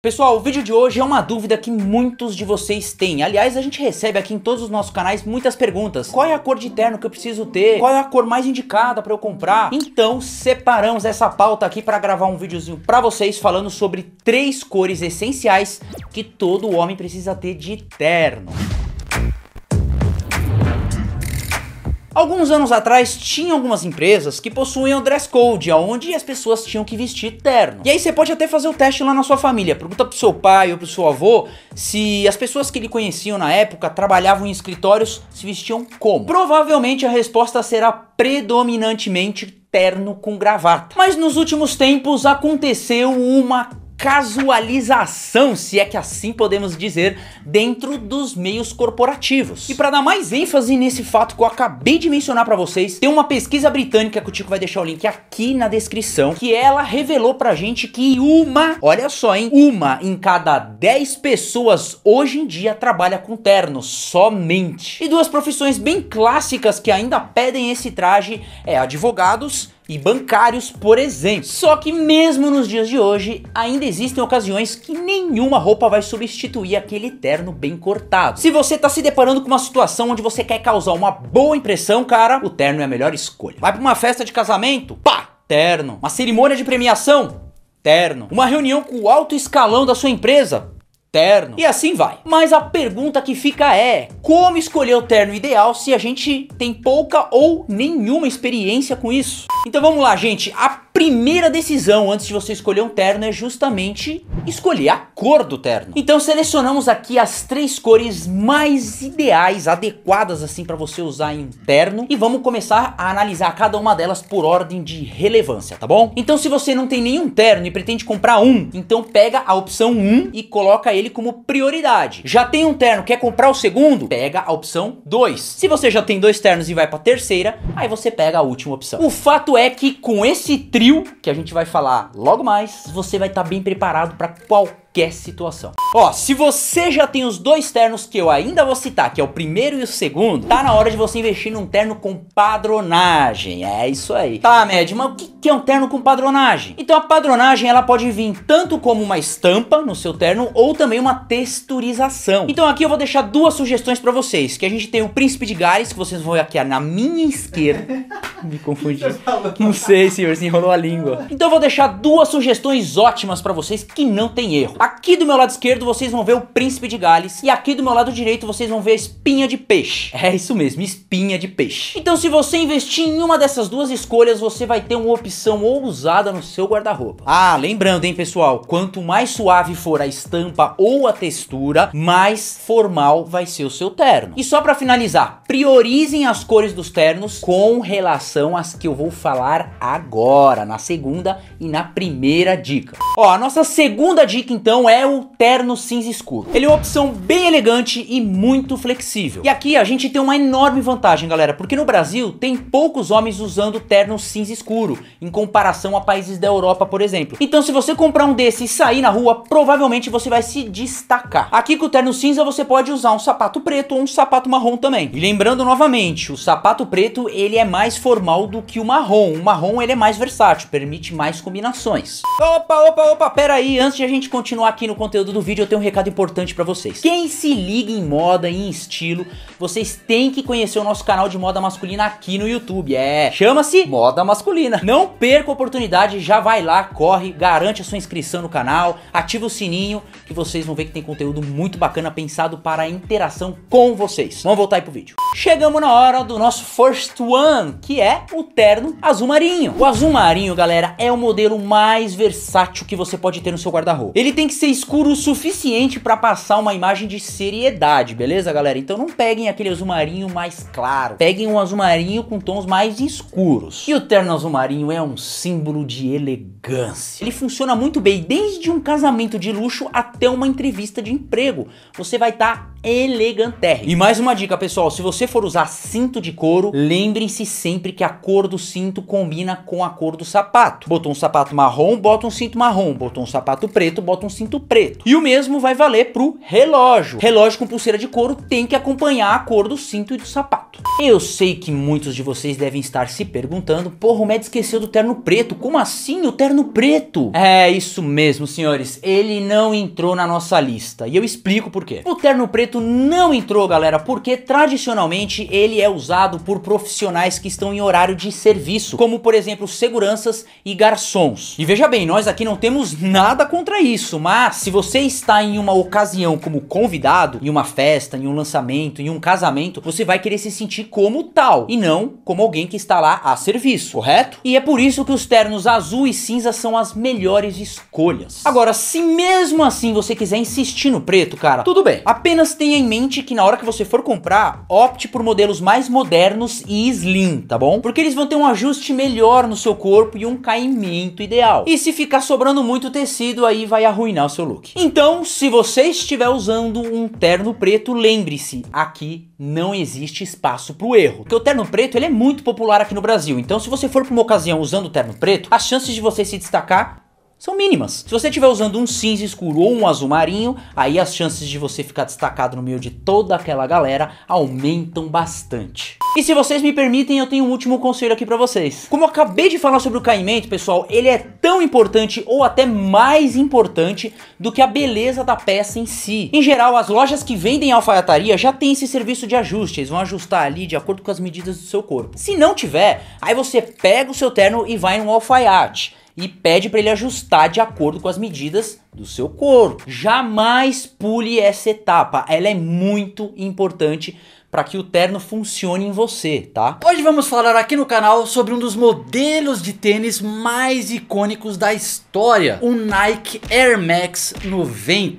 Pessoal, o vídeo de hoje é uma dúvida que muitos de vocês têm. Aliás, a gente recebe aqui em todos os nossos canais muitas perguntas. Qual é a cor de terno que eu preciso ter? Qual é a cor mais indicada para eu comprar? Então, separamos essa pauta aqui para gravar um videozinho para vocês falando sobre três cores essenciais que todo homem precisa ter de terno. Alguns anos atrás tinha algumas empresas que possuíam dress code, onde as pessoas tinham que vestir terno. E aí você pode até fazer o teste lá na sua família. Pergunta pro seu pai ou pro seu avô se as pessoas que ele conheciam na época trabalhavam em escritórios se vestiam como. Provavelmente a resposta será predominantemente terno com gravata. Mas nos últimos tempos aconteceu uma casualização, se é que assim podemos dizer, dentro dos meios corporativos. E para dar mais ênfase nesse fato que eu acabei de mencionar para vocês, tem uma pesquisa britânica que o Tico vai deixar o link aqui na descrição, que ela revelou pra gente que uma, olha só, hein, uma em cada 10 pessoas hoje em dia trabalha com terno somente. E duas profissões bem clássicas que ainda pedem esse traje é advogados e bancários, por exemplo. Só que mesmo nos dias de hoje, ainda existem ocasiões que nenhuma roupa vai substituir aquele terno bem cortado. Se você está se deparando com uma situação onde você quer causar uma boa impressão, cara, o terno é a melhor escolha. Vai para uma festa de casamento? Pá! Terno. Uma cerimônia de premiação? Terno. Uma reunião com o alto escalão da sua empresa? terno. E assim vai. Mas a pergunta que fica é: como escolher o terno ideal se a gente tem pouca ou nenhuma experiência com isso? Então vamos lá, gente. A primeira decisão antes de você escolher um terno é justamente escolher a cor do terno. Então selecionamos aqui as três cores mais ideais, adequadas assim para você usar em terno e vamos começar a analisar cada uma delas por ordem de relevância, tá bom? Então se você não tem nenhum terno e pretende comprar um, então pega a opção 1 e coloca ele como prioridade. Já tem um terno, quer comprar o segundo? Pega a opção 2. Se você já tem dois ternos e vai para terceira, aí você pega a última opção. O fato é que com esse trio frio, que a gente vai falar logo mais, você vai estar tá bem preparado para qualquer qualquer situação. Ó, se você já tem os dois ternos que eu ainda vou citar, que é o primeiro e o segundo, tá na hora de você investir num terno com padronagem. É isso aí. Tá, Med, mas o que é um terno com padronagem? Então a padronagem ela pode vir tanto como uma estampa no seu terno ou também uma texturização. Então aqui eu vou deixar duas sugestões para vocês, que a gente tem o Príncipe de Gales, que vocês vão ver aqui na minha esquerda. Me confundi. Não sei, senhor, se enrolou a língua. Então eu vou deixar duas sugestões ótimas para vocês que não tem erro. Aqui do meu lado esquerdo vocês vão ver o príncipe de Gales e aqui do meu lado direito vocês vão ver a espinha de peixe. É isso mesmo, espinha de peixe. Então se você investir em uma dessas duas escolhas, você vai ter uma opção ousada no seu guarda-roupa. Ah, lembrando, hein, pessoal, quanto mais suave for a estampa ou a textura, mais formal vai ser o seu terno. E só para finalizar, priorizem as cores dos ternos com relação às que eu vou falar agora, na segunda e na primeira dica. Ó, a nossa segunda dica então então é o terno cinza escuro. Ele é uma opção bem elegante e muito flexível. E aqui a gente tem uma enorme vantagem, galera, porque no Brasil tem poucos homens usando terno cinza escuro, em comparação a países da Europa, por exemplo. Então se você comprar um desse e sair na rua, provavelmente você vai se destacar. Aqui com o terno cinza você pode usar um sapato preto ou um sapato marrom também. E lembrando novamente, o sapato preto ele é mais formal do que o marrom. O marrom ele é mais versátil, permite mais combinações. Opa, opa, opa, pera aí, antes de a gente continuar continuar aqui no conteúdo do vídeo, eu tenho um recado importante para vocês. Quem se liga em moda e em estilo, vocês têm que conhecer o nosso canal de moda masculina aqui no YouTube. É, chama-se Moda Masculina. Não perca a oportunidade, já vai lá, corre, garante a sua inscrição no canal, ativa o sininho que vocês vão ver que tem conteúdo muito bacana pensado para a interação com vocês. Vamos voltar aí pro vídeo. Chegamos na hora do nosso first one, que é o terno azul marinho. O azul marinho, galera, é o modelo mais versátil que você pode ter no seu guarda-roupa. Ele tem que ser escuro o suficiente para passar uma imagem de seriedade, beleza, galera? Então não peguem aquele azul marinho mais claro. Peguem um azul marinho com tons mais escuros. E o terno azul marinho é um símbolo de elegância. Ele funciona muito bem desde um casamento de luxo até uma entrevista de emprego. Você vai estar tá elegantérrimo. E mais uma dica, pessoal, se você for usar cinto de couro, lembrem-se sempre que a cor do cinto combina com a cor do sapato. Botou um sapato marrom, bota um cinto marrom. Botou um sapato preto, bota um cinto preto. E o mesmo vai valer pro relógio. Relógio com pulseira de couro tem que acompanhar a cor do cinto e do sapato. Eu sei que muitos de vocês devem estar se perguntando, porra, o Matt esqueceu do terno preto, como assim o terno preto? É isso mesmo, senhores, ele não entrou na nossa lista, e eu explico por quê. O terno preto não entrou, galera, porque tradicionalmente ele é usado por profissionais que estão em horário de serviço, como por exemplo seguranças e garçons. E veja bem, nós aqui não temos nada contra isso, mas se você está em uma ocasião como convidado, em uma festa, em um lançamento, em um casamento, você vai querer se sentir como tal e não como alguém que está lá a serviço, correto? E é por isso que os ternos azul e cinza são as melhores escolhas. Agora, se mesmo assim você quiser insistir no preto, cara, tudo bem. Apenas tenha em mente que na hora que você for comprar, opte por modelos mais modernos e slim, tá bom? Porque eles vão ter um ajuste melhor no seu corpo e um caimento ideal. E se ficar sobrando muito tecido, aí vai arruinar o seu look. Então, se você estiver usando um terno preto, lembre-se, aqui não existe espaço espaço pro erro. Porque o terno preto, ele é muito popular aqui no Brasil. Então, se você for pra uma ocasião usando o terno preto, as chances de você se destacar são mínimas. Se você estiver usando um cinza escuro ou um azul marinho, aí as chances de você ficar destacado no meio de toda aquela galera aumentam bastante. E se vocês me permitem, eu tenho um último conselho aqui pra vocês. Como eu acabei de falar sobre o caimento, pessoal, ele é tão importante ou até mais importante do que a beleza da peça em si. Em geral, as lojas que vendem alfaiataria já têm esse serviço de ajuste, eles vão ajustar ali de acordo com as medidas do seu corpo. Se não tiver, aí você pega o seu terno e vai no alfaiate e pede para ele ajustar de acordo com as medidas do seu corpo. Jamais pule essa etapa, ela é muito importante para que o terno funcione em você, tá? Hoje vamos falar aqui no canal sobre um dos modelos de tênis mais icônicos da história, o Nike Air Max 90.